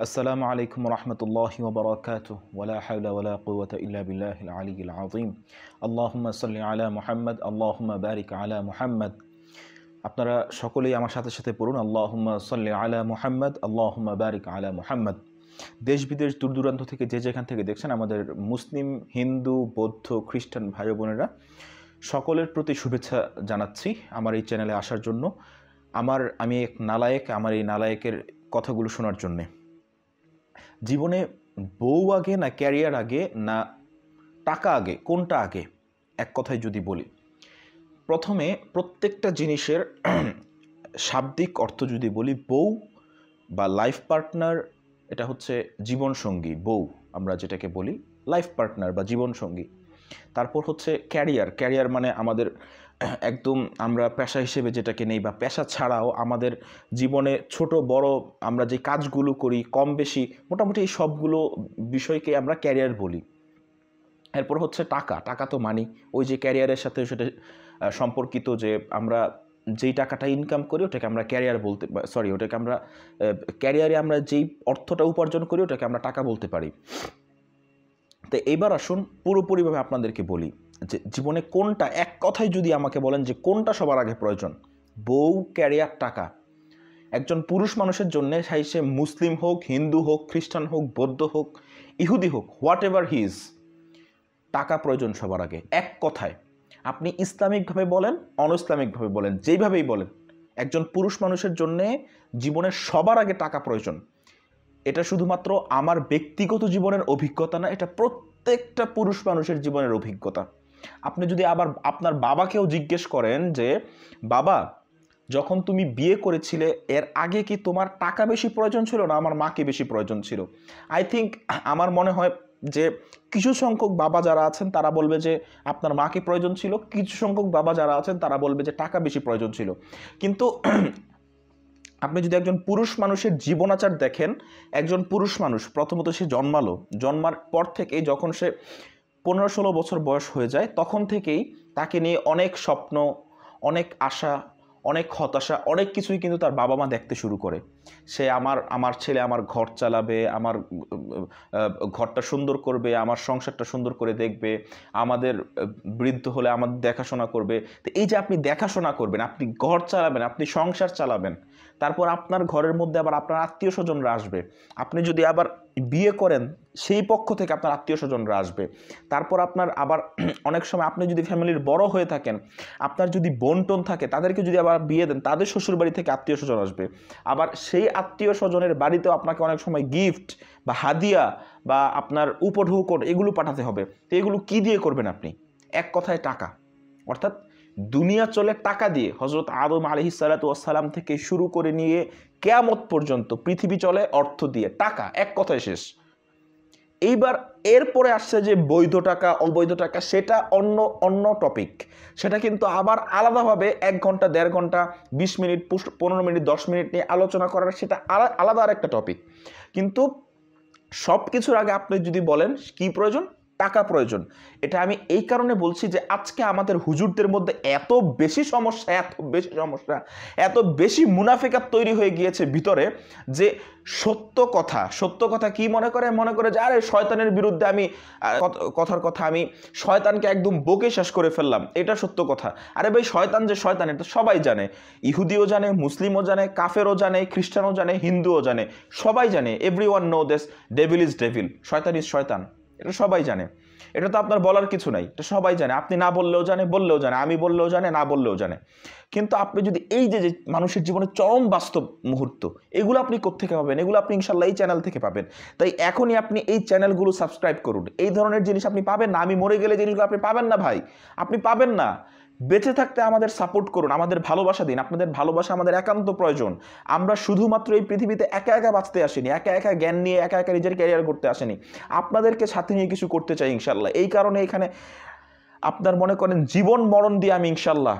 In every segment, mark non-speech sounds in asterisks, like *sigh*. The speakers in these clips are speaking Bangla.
عليكم আলাইকুম الله وبركاته ولا حول ولا قوة إلا بالله العلي العظيم اللهم صل على محمد اللهم بارك على محمد আপনারা সকলেই আমার সাথে সাথে পড়ুন আল্লাহ সাল্লি আলা মুহাম্মদ আল্লাহ বারিক আলা মুহাম্মদ দেশ বিদেশ দূর দূরান্ত থেকে যে যেখান থেকে দেখছেন আমাদের মুসলিম হিন্দু বৌদ্ধ খ্রিস্টান ভাই বোনেরা সকলের প্রতি শুভেচ্ছা জানাচ্ছি আমার এই চ্যানেলে আসার জন্য আমার আমি এক নালায়েক আমার এই নালায়েকের কথাগুলো শোনার জন্যে জীবনে বউ আগে না ক্যারিয়ার আগে না টাকা আগে কোনটা আগে এক কথায় যদি বলি প্রথমে প্রত্যেকটা জিনিসের *clears throat* শাব্দিক অর্থ যদি বলি বউ বা লাইফ পার্টনার এটা হচ্ছে জীবনসঙ্গী বউ আমরা যেটাকে বলি লাইফ পার্টনার বা জীবনসঙ্গী তারপর হচ্ছে ক্যারিয়ার ক্যারিয়ার মানে আমাদের একদম আমরা পেশা হিসেবে যেটাকে নেই বা পেশা ছাড়াও আমাদের জীবনে ছোট বড় আমরা যে কাজগুলো করি কম বেশি মোটামুটি এই সবগুলো বিষয়কে আমরা ক্যারিয়ার বলি এরপর হচ্ছে টাকা টাকা তো মানি ওই যে ক্যারিয়ারের সাথে সেটা সম্পর্কিত যে আমরা যেই টাকাটা ইনকাম করি ওটাকে আমরা ক্যারিয়ার বলতে সরি ওটাকে আমরা ক্যারিয়ারে আমরা যেই অর্থটা উপার্জন করি ওটাকে আমরা টাকা বলতে পারি তো এবার আসুন পুরোপুরিভাবে আপনাদেরকে বলি যে জীবনে কোনটা এক কথায় যদি আমাকে বলেন যে কোনটা সবার আগে প্রয়োজন বউ ক্যারিয়ার টাকা একজন পুরুষ মানুষের জন্যে সাই সে মুসলিম হোক হিন্দু হোক খ্রিস্টান হোক বৌদ্ধ হোক ইহুদি হোক হোয়াট এভার হি ইজ টাকা প্রয়োজন সবার আগে এক কথায় আপনি ইসলামিকভাবে বলেন অন ইসলামিকভাবে বলেন যেইভাবেই বলেন একজন পুরুষ মানুষের জন্যে জীবনে সবার আগে টাকা প্রয়োজন এটা শুধুমাত্র আমার ব্যক্তিগত জীবনের অভিজ্ঞতা না এটা প্রত্যেকটা পুরুষ মানুষের জীবনের অভিজ্ঞতা আপনি যদি আবার আপনার বাবাকেও জিজ্ঞেস করেন যে বাবা যখন তুমি বিয়ে করেছিলে এর আগে কি তোমার টাকা বেশি প্রয়োজন ছিল না আমার মাকে বেশি প্রয়োজন ছিল আই থিঙ্ক আমার মনে হয় যে কিছু সংখ্যক বাবা যারা আছেন তারা বলবে যে আপনার মাকে প্রয়োজন ছিল কিছু সংখ্যক বাবা যারা আছেন তারা বলবে যে টাকা বেশি প্রয়োজন ছিল কিন্তু *clears throat* আপনি যদি একজন পুরুষ মানুষের জীবনাচার দেখেন একজন পুরুষ মানুষ প্রথমত সে জন্মালো জন্মার পর থেকে যখন সে পনেরো ষোলো বছর বয়স হয়ে যায় তখন থেকেই তাকে নিয়ে অনেক স্বপ্ন অনেক আশা অনেক হতাশা অনেক কিছুই কিন্তু তার বাবা মা দেখতে শুরু করে সে আমার আমার ছেলে আমার ঘর চালাবে আমার ঘরটা সুন্দর করবে আমার সংসারটা সুন্দর করে দেখবে আমাদের বৃদ্ধ হলে আমাদের দেখাশোনা করবে তো এই যে আপনি দেখাশোনা করবেন আপনি ঘর চালাবেন আপনি সংসার চালাবেন তারপর আপনার ঘরের মধ্যে আবার আপনার আত্মীয় স্বজনরা আসবে আপনি যদি আবার বিয়ে করেন সেই পক্ষ থেকে আপনার আত্মীয় স্বজনরা আসবে তারপর আপনার আবার *clears throat* অনেক সময় আপনি যদি ফ্যামিলির বড় হয়ে থাকেন আপনার যদি বন্টন থাকে তাদেরকে যদি আবার বিয়ে দেন তাদের শ্বশুরবাড়ি থেকে আত্মীয় স্বজন আসবে আবার সেই আত্মীয় স্বজনের বাড়িতেও আপনাকে অনেক সময় গিফট বা হাদিয়া বা আপনার উপঢৌকন এগুলো পাঠাতে হবে তো এগুলো কী দিয়ে করবেন আপনি এক কথায় টাকা অর্থাৎ দুনিয়া চলে টাকা দিয়ে হজরত আদম আলহি সালাতাম থেকে শুরু করে নিয়ে কেয়ামত পর্যন্ত পৃথিবী চলে অর্থ দিয়ে টাকা এক কথায় শেষ এইবার এরপরে আসছে যে বৈধ টাকা অবৈধ টাকা সেটা অন্য অন্য টপিক সেটা কিন্তু আবার আলাদাভাবে এক ঘন্টা দেড় ঘন্টা ২০ মিনিট পনেরো মিনিট দশ মিনিট নিয়ে আলোচনা করার সেটা আলাদা আর একটা টপিক কিন্তু সব কিছুর আগে আপনি যদি বলেন কি প্রয়োজন টাকা প্রয়োজন এটা আমি এই কারণে বলছি যে আজকে আমাদের হুজুরদের মধ্যে এত বেশি সমস্যা এত বেশি সমস্যা এত বেশি মুনাফিকার তৈরি হয়ে গিয়েছে ভিতরে যে সত্য কথা সত্য কথা কি মনে করে মনে করে যে আরে শয়তানের বিরুদ্ধে আমি কথার কথা আমি শয়তানকে একদম বকে শেষ করে ফেললাম এটা সত্য কথা আরে ভাই শয়তান যে শয়তান এটা সবাই জানে ইহুদিও জানে মুসলিমও জানে কাফেরও জানে খ্রিস্টানও জানে হিন্দুও জানে সবাই জানে every one know this devil is devil শয়তান ইজ শয়তান এটা সবাই জানে এটা তো আপনার বলার কিছু নাই এটা সবাই জানে আপনি না বললেও জানে বললেও জানে আমি বললেও জানে না বললেও জানে কিন্তু আপনি যদি এই যে যে মানুষের জীবনে চরম বাস্তব মুহূর্ত এগুলো আপনি কোথেকে পাবেন এগুলো আপনি ইনশাল্লাহ এই চ্যানেল থেকে পাবেন তাই এখনই আপনি এই চ্যানেলগুলো সাবস্ক্রাইব করুন এই ধরনের জিনিস আপনি পাবেন না আমি মরে গেলে জিনিসগুলো আপনি পাবেন না ভাই আপনি পাবেন না বেঁচে থাকতে আমাদের সাপোর্ট করুন আমাদের ভালোবাসা দিন আপনাদের ভালোবাসা আমাদের একান্ত প্রয়োজন আমরা শুধুমাত্র এই পৃথিবীতে একা একা বাঁচতে আসিনি একা একা জ্ঞান নিয়ে একা একা নিজের ক্যারিয়ার করতে আসেনি আপনাদেরকে সাথে নিয়ে কিছু করতে চাই ইনশাল্লাহ এই কারণে এখানে আপনার মনে করেন জীবন মরণ দিয়ে আমি ইনশাল্লাহ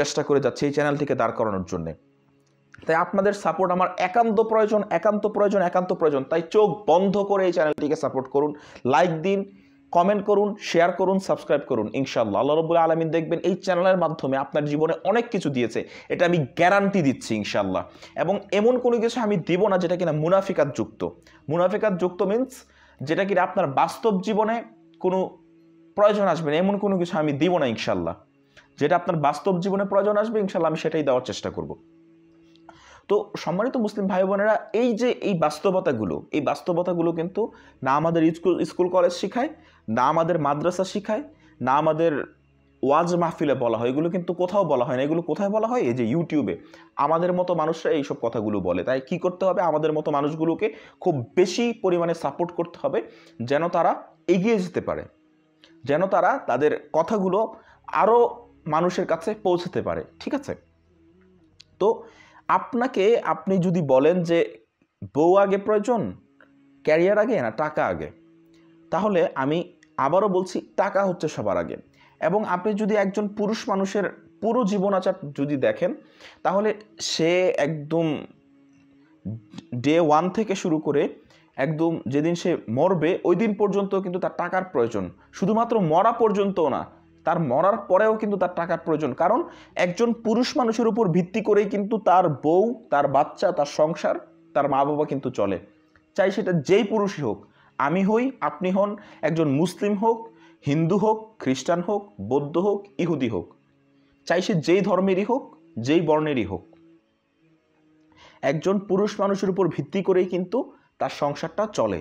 চেষ্টা করে যাচ্ছি এই চ্যানেলটিকে দাঁড় করানোর জন্যে তাই আপনাদের সাপোর্ট আমার একান্ত প্রয়োজন একান্ত প্রয়োজন একান্ত প্রয়োজন তাই চোখ বন্ধ করে এই চ্যানেলটিকে সাপোর্ট করুন লাইক দিন কমেন্ট করুন শেয়ার করুন সাবস্ক্রাইব করুন ইনশাল্লাহ আল্লাহ রবুল্লা আলমিন দেখবেন এই চ্যানেলের মাধ্যমে আপনার জীবনে অনেক কিছু দিয়েছে এটা আমি গ্যারান্টি দিচ্ছি ইনশাল্লাহ এবং এমন কোনো কিছু আমি দিব না যেটা কিনা মুনাফিকাত যুক্ত মুনাফিকাত যুক্ত মিনস যেটা কিনা আপনার বাস্তব জীবনে কোনো প্রয়োজন আসবে না এমন কোনো কিছু আমি দিব না ইনশাল্লাহ যেটা আপনার বাস্তব জীবনে প্রয়োজন আসবে ইনশাল্লাহ আমি সেটাই দেওয়ার চেষ্টা করব তো সম্মানিত মুসলিম ভাই বোনেরা এই যে এই বাস্তবতাগুলো এই বাস্তবতাগুলো কিন্তু না আমাদের স্কুল স্কুল কলেজ শিখায় না আমাদের মাদ্রাসা শিখায় না আমাদের ওয়াজ মাহফিলে বলা হয় এগুলো কিন্তু কোথাও বলা হয় না এগুলো কোথায় বলা হয় এই যে ইউটিউবে আমাদের মতো মানুষরা এইসব কথাগুলো বলে তাই কি করতে হবে আমাদের মতো মানুষগুলোকে খুব বেশি পরিমাণে সাপোর্ট করতে হবে যেন তারা এগিয়ে যেতে পারে যেন তারা তাদের কথাগুলো আরও মানুষের কাছে পৌঁছাতে পারে ঠিক আছে তো আপনাকে আপনি যদি বলেন যে বউ আগে প্রয়োজন ক্যারিয়ার আগে না টাকা আগে তাহলে আমি আবারও বলছি টাকা হচ্ছে সবার আগে এবং আপনি যদি একজন পুরুষ মানুষের পুরো জীবনাচার যদি দেখেন তাহলে সে একদম ডে ওয়ান থেকে শুরু করে একদম যেদিন সে মরবে ওই দিন পর্যন্ত কিন্তু তার টাকার প্রয়োজন শুধুমাত্র মরা পর্যন্তও না তার মরার পরেও কিন্তু তার টাকার প্রয়োজন কারণ একজন পুরুষ মানুষের উপর ভিত্তি করেই কিন্তু তার বউ তার বাচ্চা তার সংসার তার মা বাবা কিন্তু চলে চাই সেটা যেই পুরুষই হোক আমি হই আপনি হন একজন মুসলিম হোক হিন্দু হোক খ্রিস্টান হোক বৌদ্ধ হোক ইহুদি হোক চাই সে যেই ধর্মেরই হোক যেই বর্ণেরই হোক একজন পুরুষ মানুষের উপর ভিত্তি করেই কিন্তু তার সংসারটা চলে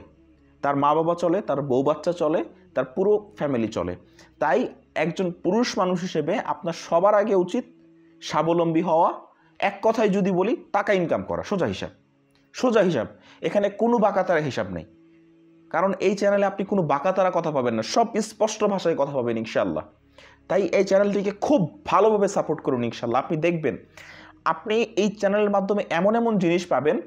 তার মা বাবা চলে তার বউ বাচ্চা চলে তার পুরো ফ্যামিলি চলে তাই একজন পুরুষ মানুষ হিসেবে আপনার সবার আগে উচিত স্বাবলম্বী হওয়া এক কথায় যদি বলি টাকা ইনকাম করা সোজা হিসাব সোজা হিসাব এখানে কোনো বাঁকাতারা হিসাব নেই কারণ এই চ্যানেলে আপনি কোনো বাঁকাতারা কথা পাবেন না সব স্পষ্ট ভাষায় কথা পাবেন ইনশাল্লাহ তাই এই চ্যানেলটিকে খুব ভালোভাবে সাপোর্ট করুন ইনশাল্লাহ আপনি দেখবেন আপনি এই চ্যানেলের মাধ্যমে এমন এমন জিনিস পাবেন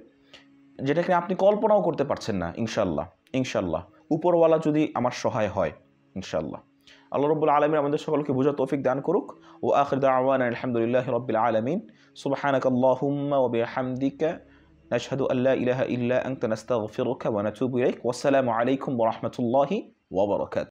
যেটাকে আপনি কল্পনাও করতে পারছেন না ইনশাল্লাহ ইনশাল্লাহ উপরওয়ালা যদি আমার সহায় হয় ইনশাল্লাহ আল্লাহ রব্বুল আলমিন আমাদের সকলকে বোঝা তৌফিক দান করুক ও আখির দাওয়ান আলহামদুলিল্লাহ রব্বিল আলমিন সুবাহানক আল্লাহুম্মা ওবে হামদিকা نشهد أن لا إله إلا أنت نستغفرك ونتوب إليك والسلام عليكم ورحمة الله وبركاته